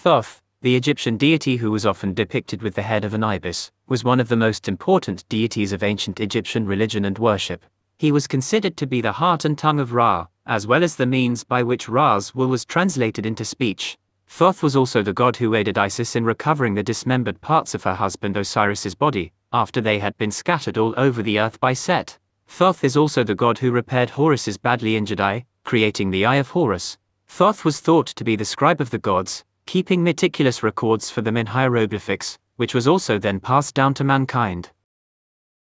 Thoth, the Egyptian deity who was often depicted with the head of an ibis, was one of the most important deities of ancient Egyptian religion and worship. He was considered to be the heart and tongue of Ra, as well as the means by which Ra's will was translated into speech. Thoth was also the god who aided Isis in recovering the dismembered parts of her husband Osiris's body, after they had been scattered all over the earth by Set. Thoth is also the god who repaired Horus's badly injured eye, creating the Eye of Horus. Thoth was thought to be the scribe of the gods, keeping meticulous records for them in hieroglyphics, which was also then passed down to mankind.